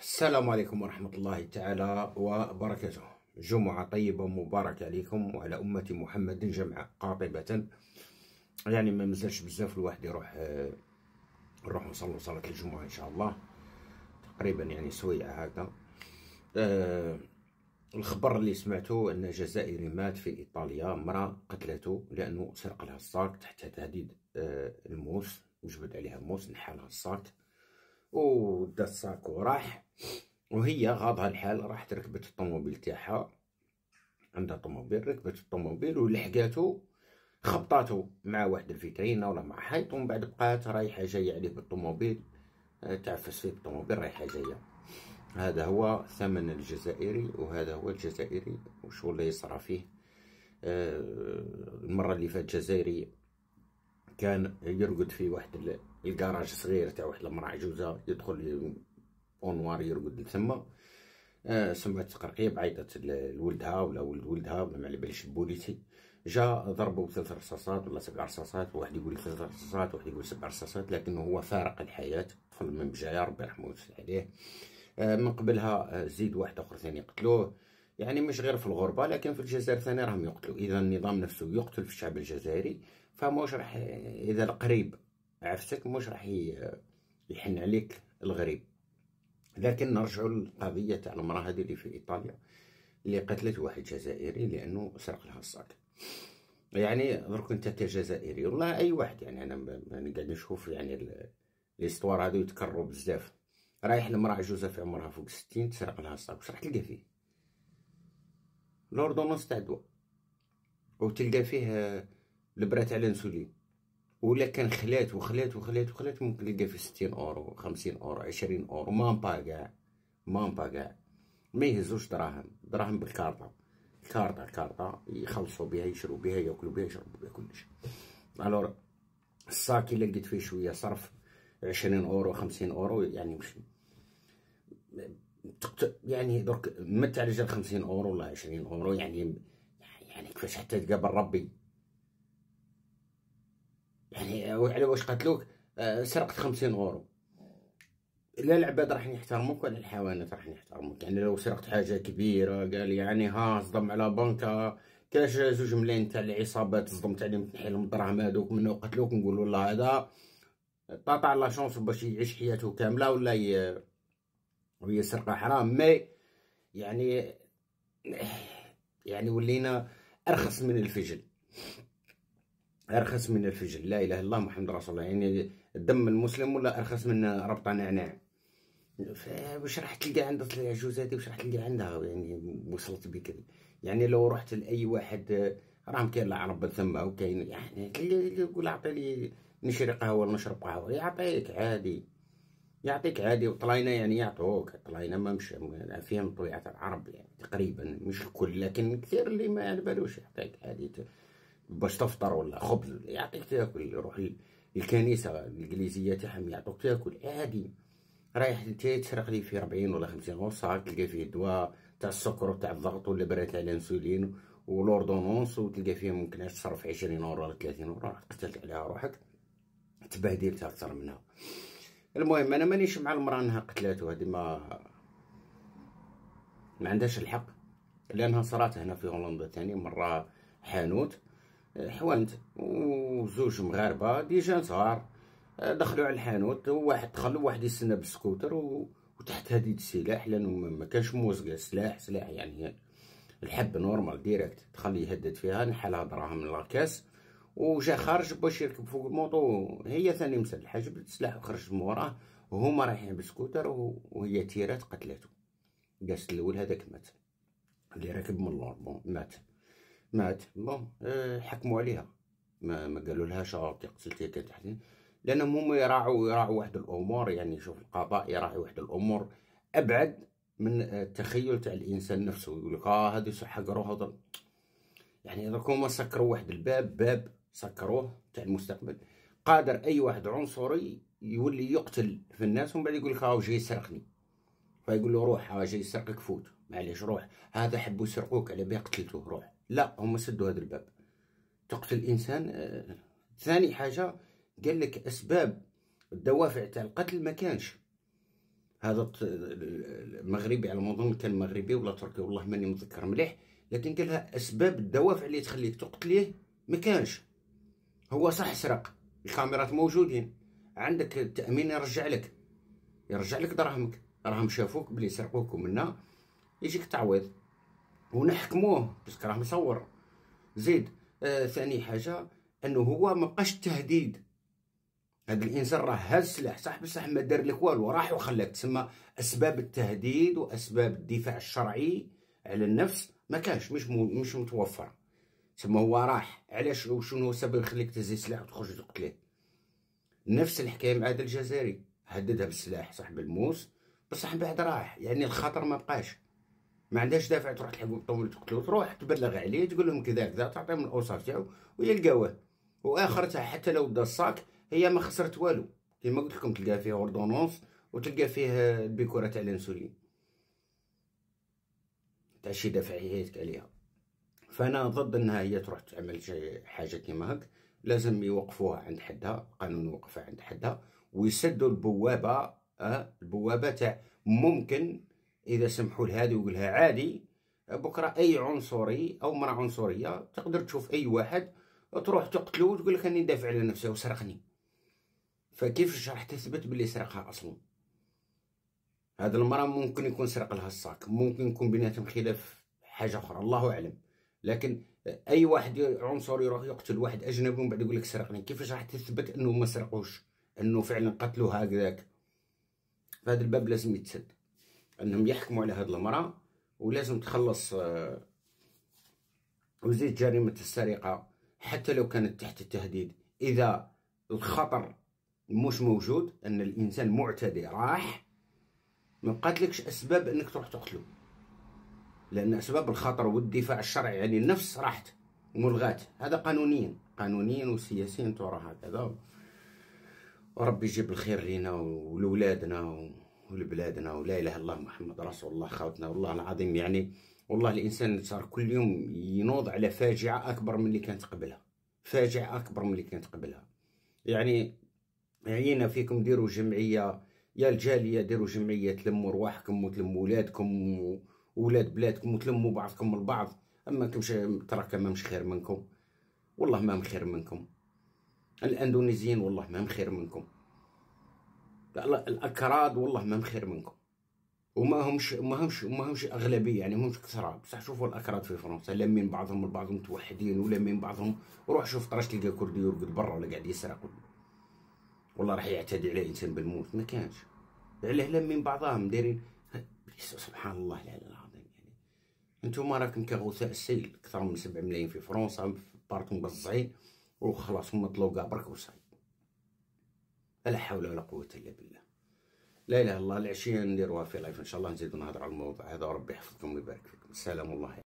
السلام عليكم ورحمة الله تعالى وبركاته جمعة طيبة مباركة عليكم وعلى أمة محمد جمعة قاطبة يعني ما مزلش بزاف الواحد يروح نروح آه، نصلي صلاة الجمعة إن شاء الله تقريبا يعني سويعة هكا أه الخبر اللي سمعته أن جزائري مات في إيطاليا امرأة قتلته لأنه سرق لها الصاك تحت تهديد آه، الموس وجبد عليها موس نحى لها الصاك ودا الساك وراح وهي غاضها الحال راحت ركبت الطوموبيل تاعها عندها طوموبيل ركبت الطوموبيل ولحقاتو خبطاتو مع واحد الفيترينه ولا مع حيط ومن بعد بقات رايحه جايه عليه بالطوموبيل آه، تعفس فيه بالطوموبيل رايحه جايه هذا هو ثمن الجزائري وهذا هو الجزائري وشو اللي يصرى فيه آه، المره اللي فات الجزائري كان يرقد في واحد الكراج صغير تاع واحد المراه عجوزه يدخل اونوار يرقد تما آه، سمعت تقرقيب عيطت لولدها ولا ولد ولدها ولا ما على باليش البوليسي جا ضربو بثلاث رصاصات ولا سبع رصاصات واحد يقول ثلاث رصاصات واحد يقول سبع رصاصات لكنه هو فارق الحياه طفل من بجايه ربي يرحمه ويوسع عليه آه، من قبلها آه، زيد واحد اخر ثاني قتلوه يعني مش غير في الغربه لكن في الجزائر ثاني راهم يقتلوا اذا النظام نفسه يقتل في الشعب الجزائري فموش راح اذا القريب عرفتك مش راح يحن عليك الغريب لكن نرجعوا للقضيه تاع المراه هذه اللي في ايطاليا اللي قتلت واحد جزائري لانه سرق لها الصاك يعني درك انت كجزائري والله اي واحد يعني انا يعني قاعد نشوف يعني ليستوار هذو يتكرروا بزاف رايح لمراه جوزها في عمرها فوق 60 تسرق لها الصاك واش راح تلقى فيه لوردونونس تاع الدواء وتلقى فيه البرات على الانسولين ولا كان خلات وخلات وخلات وخلات ممكن تلقى في ستين اورو خمسين اورو عشرين اورو ما مامبا كاع نبا كاع ما يهزوش دراهم دراهم بالكارطه كارطه كارطه يخلصوا بها يشرو بها ياكلوا بها يشربوا بها كلش الور الساك اللي لقيت فيه شويه صرف عشرين اورو خمسين اورو يعني مش يعني درك على جال 50 اورو ولا 20 اورو يعني يعني كيفاش حتى تقابل ربي يعني على واش قتلوك آه، سرقت خمسين غورو لا العباد راح يحترموك ولا الحيوانات راح يحترموك يعني لو سرقت حاجه كبيره قال يعني ها صدم على بنكه كاش زوج ملايين تاع العصابات صدمت عليهم تنحيلهم الدراهم هذوك منو قتلوك نقولوا الله هذا طاطع لا شونس باش يعيش حياته كامله ولا ي... وهي سرقه حرام مي يعني يعني ولينا ارخص من الفجل ارخص من الفجل لا اله الا الله محمد رسول الله يعني الدم المسلم ولا ارخص من ربطه نعناع واش راح تلقى عند العجوز هذه واش راح تلقى عندها يعني وصلت بكري يعني لو رحت لاي واحد راهم كاين العرب ثما وكاين يعني يقول اعطيني نشري قهوه نشرب قهوه يعطيك عادي يعطيك عادي وطلينا يعني يعطوك طلينا ما مش فيهم طبيعه العرب يعني تقريبا مش الكل لكن كثير اللي ما على بالوش يعطيك عادي باش تفطر ولا خبز يعطيك تاكل يروح الكنيسه الانجليزيه تاعهم يعطوك تاكل عادي رايح تاي لي فيه 40 ولا 50 غوصه تلقى فيه دواء تاع السكر وتاع الضغط ولا برا تاع الانسولين ولوردونونس وتلقى فيه ممكن تصرف 20 اورو ولا 30 اورو راك قتلت عليها روحك تبهدلت اكثر منها المهم انا مانيش مع المراه انها قتلاتو هذه ما ما عندهاش الحق لانها صرات هنا في هولندا ثاني مره حانوت حوانت وزوج مغاربه ديجا صغار دخلوا على الحانوت وواحد دخل وواحد يستنى بالسكوتر وتحت هديد السلاح لانه ما كانش موز سلاح سلاح يعني, الحب نورمال ديريكت دخل يهدد فيها نحلها دراهم من لاكاس وجا خارج باش يركب فوق الموطو هي ثاني مسلحه جبد السلاح وخرج من وراه وهما رايحين بالسكوتر وهي تيرات قتلته قاست الاول هذاك مات اللي راكب من لور بون مات مات بون آه، حكموا عليها ما ما قالوا لها راكي قتلتي كانت لانهم هما يراعوا يراعوا واحد الامور يعني شوف القضاء يراعي واحد الامور ابعد من آه، التخيل تاع الانسان نفسه يقول لك اه هذو سحقروه هذا يعني اذا كوما سكروا واحد الباب باب سكروه تاع المستقبل قادر اي واحد عنصري يولي يقتل في الناس ومن بعد يقول لك راهو جاي يسرقني فيقول له روح اه جاي يسرقك فوت معليش روح هذا حبوا يسرقوك على بيه قتلته روح لا هما سدوا هذا الباب تقتل الانسان آه. ثاني حاجه قال لك اسباب الدوافع تاع القتل ما كانش هذا المغربي على ما اظن كان مغربي ولا تركي والله ماني متذكر مليح لكن قالها اسباب الدوافع اللي تخليك تقتليه ما كانش هو صح سرق الكاميرات موجودين عندك التامين يرجع لك يرجع لك دراهمك راهم شافوك بلي سرقوك منا يجيك تعويض ونحكموه باسكو راه مصور زيد آه ثاني حاجه انه هو ما بقاش تهديد هذا الانسان راه هاز سلاح صح بصح ما دار لك والو راح وخلاك تسمى اسباب التهديد واسباب الدفاع الشرعي على النفس ما كانش مش مش متوفر تسمى هو راح علاش وشنو هو السبب يخليك تهز سلاح وتخرج تقتليه نفس الحكايه مع هذا الجزائري هددها بالسلاح صاحب الموس بصح من بعد راح يعني الخطر ما بقاش ما عندهاش دافع تروح تلحقو بالطوموبيل تقتلو تروح تبلغ عليه تقول لهم كذا كذا تعطيهم الاوصاف تاعو ويلقاوه واخرتها حتى لو دا الصاك هي ما خسرت والو كيما قلت لكم تلقى فيه اوردونونس وتلقى فيه البيكوره تاع الانسولين تاع شي دافع يهيتك عليها فانا ضد انها هي تروح تعمل شي حاجه كيما هك لازم يوقفوها عند حدها القانون يوقفها عند حدها ويسدوا البوابه أه البوابه تاع ممكن اذا سمحوا هذه وقلها عادي بكره اي عنصري او مرا عنصريه تقدر تشوف اي واحد تروح تقتلو وتقول لك اني دافع على نفسي وسرقني فكيفاش راح تثبت بلي سرقها اصلا هاد المرا ممكن يكون سرق لها الصاك ممكن يكون بيناتهم خلاف حاجه اخرى الله اعلم لكن اي واحد عنصري يروح يقتل واحد اجنبي ومن بعد يقول لك سرقني كيفاش راح تثبت انه ما سرقوش انه فعلا قتلو هكذاك فهاد الباب لازم يتسد انهم يحكموا على هاد المراه ولازم تخلص آه، وزيد جريمه السرقه حتى لو كانت تحت التهديد اذا الخطر مش موجود ان الانسان معتدي راح ما بقاتلكش اسباب انك تروح تقتله لان اسباب الخطر والدفاع الشرعي يعني النفس راحت وملغات هذا قانونيا قانونيا وسياسيا ترى هكذا وربي يجيب الخير لينا ولولادنا و... ولبلادنا ولا اله الا الله محمد رسول الله خاوتنا والله العظيم يعني والله الانسان صار كل يوم ينوض على فاجعه اكبر من اللي كانت قبلها فاجعه اكبر من اللي كانت قبلها يعني عينا فيكم ديروا جمعيه يا الجاليه ديروا جمعيه تلموا رواحكم وتلموا ولادكم وولاد بلادكم وتلموا بعضكم البعض اما كمش تراك ما مش خير منكم والله ما مخير منكم الاندونيزيين والله ما مخير منكم الاكراد والله ما مخير منكم وما همش ما همش ما همش اغلبيه يعني ما همش كثره بصح شوفوا الاكراد في فرنسا لمين بعضهم البعض متوحدين ولمين بعضهم روح شوف طراش تلقى كردي يرقد برا ولا قاعد يسرق والله راح يعتدي عليه انسان بالموت ما كانش علاه لمين بعضهم دايرين سبحان الله العلي العظيم يعني انتم راكم كغثاء السيل اكثر من 7 ملايين في فرنسا في بارك وخلاص هما طلوا كاع برك وصاي فلا حول ولا قوة إلا بالله لا إله إلا الله العشية نديروها في لايف إن شاء الله نزيد نهضر على الموضوع هذا وربي يحفظكم ويبارك فيكم سلام الله